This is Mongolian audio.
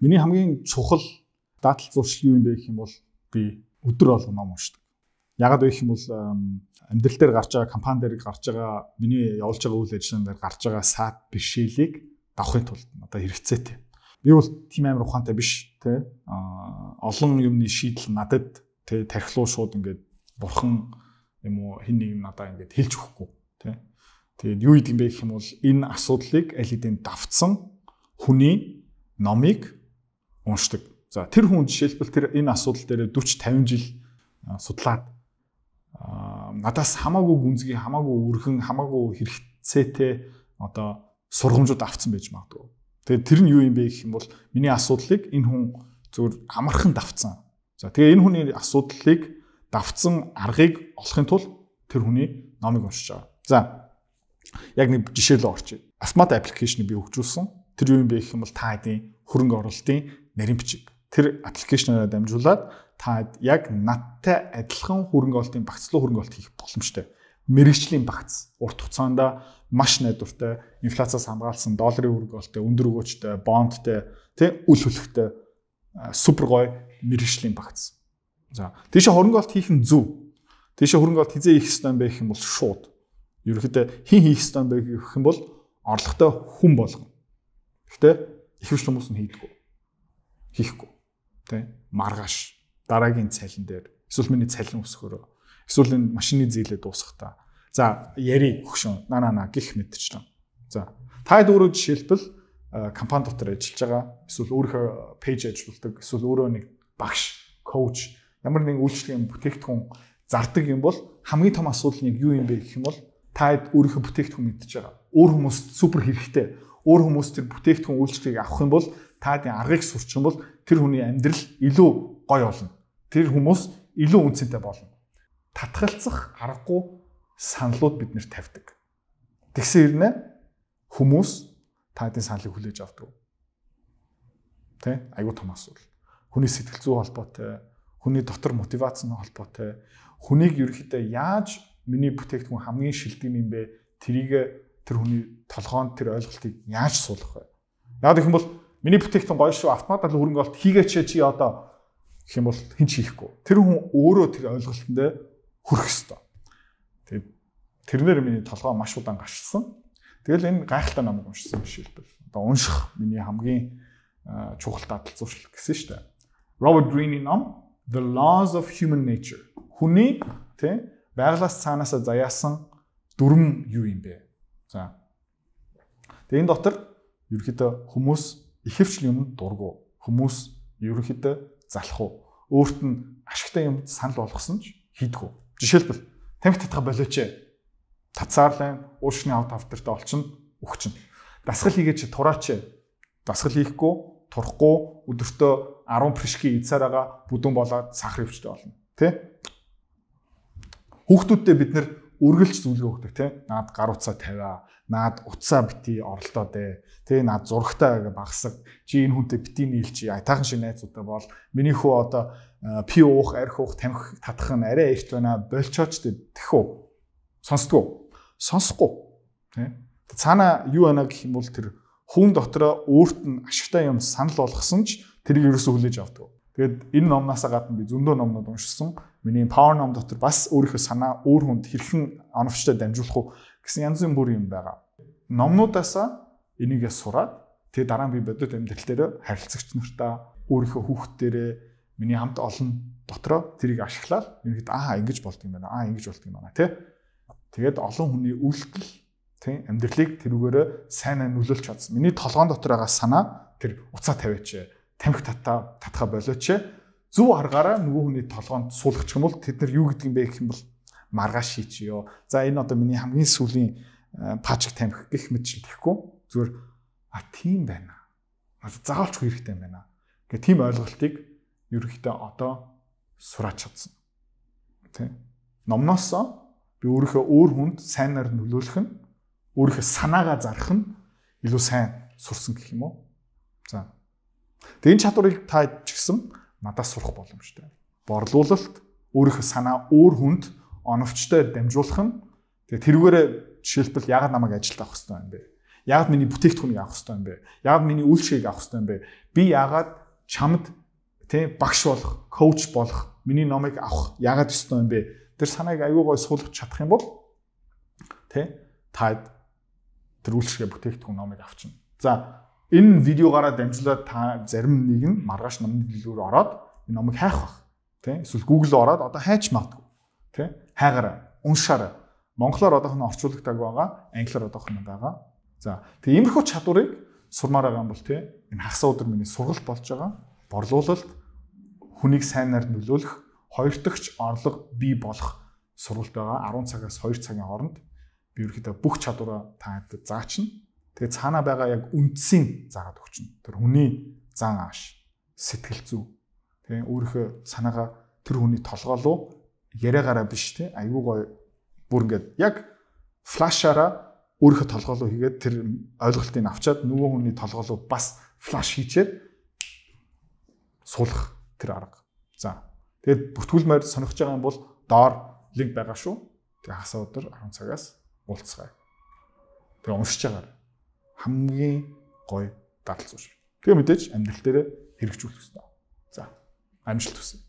Миний хамгийн чухал даатал зуршил юу юм бэ гэх юм бол би өдөр болго ном уншдаг. Ягаад вэ гэх юм бол амьдрал дээр гарч байгаа компани дээр гарч байгаа миний явуулж байгаа үйл ажиллагаан дээр гарч байгаа саад бэршээлийг давахын тулд одоо хэрэгцээтэй. Би бол тийм амар ухаантай биш те а олон юмны шийдэл надад те тархилуу шууд ингээд бурхан юм уу хин нэг надаа ингээд хэлж өгөхгүй те. Тэгээд юу идэм бэ гэх юм бол энэ асуудлыг аль хэдийн давтсан хүний номыг уншдаг. За тэр хүн жишээлбэл тэр энэ асуудал дээр 40 50 жил судлаад надаас хамаагүй гүнзгий, хамаагүй өргөн, хамаагүй хэрэгцээтэй одоо сургамжууд авцсан байж магадгүй. Тэгээ тэр нь юу юм бэ гэх юм бол миний асуудлыг энэ хүн зөвхөн амархан давцсан. За тэгээ энэ хүний асуудлыг давцсан аргыг олохын тулд тэр хүний номыг уншиж байгаа. За яг нэг жишээ л орчих. Автомат аппликейшнийг би хөгжүүлсэн. Тэр юу юм бэ гэх юм бол та хэдийн хөрөнгө оруулалтын нарийн бичиг. Тэр аппликейшнараа дамжуулаад та яг надтай адилхан хөрөнгө оруулалтын багцлуу хөрөнгө оруулалт хийх боломжтой. Мэргэжлийн багц урт хугацаанд маш найдвартай, инфляциас хамгаалсан долларын хөрөнгө оруулалттай, өндөр өгөөжтэй, бондтэй, тэ үл хөлхтэй супер гоё мэргэжлийн багц. За тийшээ хөрөнгө оруулалт хийх нь зөв. Тийшээ хөрөнгө оруулалт хизээ хийх хэвээр байх юм бол шууд. Ерөнхийдөө хин хийх хэвээр байх юм бол орлоготой хүн болгоно. Гэхдээ Ихэвчлэн хүмүүс нь хийдэггүй. Хийхгүй. Тэ? Маргааш дараагийн цалин дээр эсвэл миний цалин өсөхөөрөө эсвэл энэ машины зээлээ дуусгахтаа. За яри хөшөн на на на гих мэдчихлээ. За та дөрөв жишээлбэл компани дотор ажиллаж байгаа эсвэл өөрийнхөө пэйж ажилуулдаг эсвэл өөрөө нэг багш, коуч ямар нэгэн үйлчлэгийн бүтээгдэхүүн зардаг юм бол хамгийн том асуудал нь юу юм бэ гэх юм бол та өөрийнхөө бүтээгдэхүүн мэдчихэж байгаа. Өөр хүмүүст супер хэрэгтэй өөр хүмүүс тэр бүтээгдэхүүн үйлчлэгийг авах юм бол та тийм аргыг сурч юм бол тэр хүний амьдрал илүү гоё болно. Тэр хүмүүс илүү үнцэнтэй болно. Татгалзах аргагүй саналууд бид нэр тавьдаг. Тэгсэн хэрнээ хүмүүс таадын саналыг хүлээж авдаг. Тэ? Айгуу том асуудал. Хүний сэтгэл зүй холбоотой, хүний дотор мотивац нь холбоотой, хүнийг ерөөхдөө яаж миний бүтээгдэхүүн хамгийн шилдэг юм бэ? Тэрийг тэр хүний толгоонд тэр ойлголтыг яаж суулгах вэ? Яг гэх юм бол миний бүтээгтэн гоё шүү автомат л хөрөнгө олт хийгээч чи одоо гэх юм бол хэн ч хийхгүй. Тэр хүн өөрөө тэр ойлголтөнд хүрэх ёстой. Тэгээд тэрнэр миний толгоо маш удаан гарчсан. Тэгэл энэ гайхалтай намайг уншсан жишээлбэл. Одоо унших миний хамгийн чухал таталцуурчлал гэсэн шүү дээ. Robert Greene ном The Laws of Human Nature. Хүний тэ байгалаас цаанаасаа заяасан дүрм юу юм бэ? За. Тэгээ энэ дотор ерөөхдөө хүмүүс ихэвчлэн юмд дургу. Хүмүүс ерөөхдөө залах уу. Өөрт нь ашигтай юмд санал болгосон ч хийдэггүй. Жишээлбэл тамхи татах болооч ээ. Татсаарлаа уушны авт автартай олчно өгчнө. Дасгал хийгээч тураач ээ. Дасгал хийхгүй, турахгүй өдөртөө 10 пришки идсараага бүдүүн болоод сахар өвчтэй болно. Тэ? Хүүхдүүдтэй бид нэр үргэлж зүйлгээ өгдөг тий. Наад гар утсаа тавиа, наад утсаа бити оролдоо дээ. Тий наад зургтаа багсаг. Чи энэ хүнтэй бити нийлчи. Айтаахан шиг найзуудаа бол миний хүү одоо э, пи уух, арх уух, тамхи татах нь арай эрт байна. Болчооч тэгэх үү? Сонсдгоо. Сонсохгүй. Тий. Цаана юу байна гэх юм бол тэр хүн дотроо өөрт нь ашигтай юм санал болгосон ч тэрийг ерөөсөө хүлээж авдаг. Тэгэд энэ номнаас гадна би зөндөө номнууд уншсан. Миний Power ном дотор бас өөрийнхөө санаа өөр хүнд хэрхэн оновчтой дамжуулах уу гэсэн янз бүрийн юм байгаа. Номнуудаасаа энийгээ сураад тэгээ дараа нь би бодит амьдрал дээр харилцагч нартаа өөрийнхөө хүүхдүүдээрээ миний хамт олон дотроо тэрийг ашиглаад ерөнхийд аа ингэж болд юм байна. Аа ингэж болд юм байна, тий. Тэгээд олон хүний үйлдэл тий амьдралыг тэрүүгээрээ сайн нөлөөлж чадсан. Миний толгоон дотор байгаа санаа тэр уцаа тавиач тамхи татаа татха болооч зөв аргаараа нөгөө хүний толгоонд суулгачих юм бол тэд нар юу гэдэг юм бэ гэх юм бол маргааш хийчихё. За энэ одоо миний хамгийн сүүлийн э, пачк тамхи гэх мэт чинь тэгэхгүй зүгээр а тийм байна. Заавалчгүй хэрэгтэй юм байна. Гэхдээ тийм ойлголтыг ерөнхийдөө одоо сураач чадсан. Тэ. Номноос би өөрийнхөө өөр хүнд сайнаар нөлөөлөх нь өөрийнхөө санаагаа зарах нь илүү сайн сурсан гэх юм уу? За Тэгээ энэ чадварыг та ч гэсэн надаас сурах боломжтой. Борлуулалт, өөрийнхөө санаа өөр хүнд оновчтой дамжуулах нь тэгээ тэрүүгээрээ жишээлбэл ягаад намайг ажилд авах хэрэгтэй юм бэ? Ягаад миний бүтээгдэхүүнийг авах хэрэгтэй юм бэ? Ягаад миний үйл шигийг авах хэрэгтэй юм бэ? Би ягаад чамд тий багш болох, коуч болох, миний номыг авах ягаад ёстой юм бэ? Тэр санааг аюугаа суулгах чадах юм бол тий та тэр үйл шигээ бүтээгдэхүүн номыг авчна. За энэ видеогаараа дамжуулаад та зарим нэг нь маргааш номны дэлгүүр ороод энэ номыг хайх бах. Тэ? Эсвэл Google ороод одоо хайч магадгүй. Тэ? Хайгаараа, уншаараа. Монголоор одоохон орчуулагдаг байгаа, англиар одоохон байгаа. За, тэгээ иймэрхүү чадварыг сурмаар байгаа юм бол тэ энэ хагас өдөр миний сургалт болж байгаа. Борлуулалт хүнийг сайнаар нөлөөлөх, хоёртогч орлого бий болох сургалт байгаа. 10 цагаас 2 цагийн хооронд би ерөөхдөө бүх чадвараа танд заачна. Тэгээ цаана байгаа яг үндсийг заагаад өгчнө. Тэр хүний зан ааш, сэтгэл зүй. Тэгээ өөрийнхөө санаагаа тэр хүний толгоолуу яриагаараа биш те айгүй гоё бүр ингээд яг флашаараа өөрийнхөө толгоолуу хийгээд тэр ойлголтыг авчаад нөгөө хүний толгоолуу бас флаш хийчээд суулгах тэр арга. За. Тэгээд бүртгүүлмээр сонирхож байгаа юм бол доор линк байгаа шүү. Тэгээ хасаа өдөр 10 цагаас уулзгаа. Тэгээ уншиж байгаарай хамгийн гоё дадал зурш. Тэгээ мэдээж амьдрал дээр хэрэгжүүлэх хэрэгтэй. За, амжилт хүсье.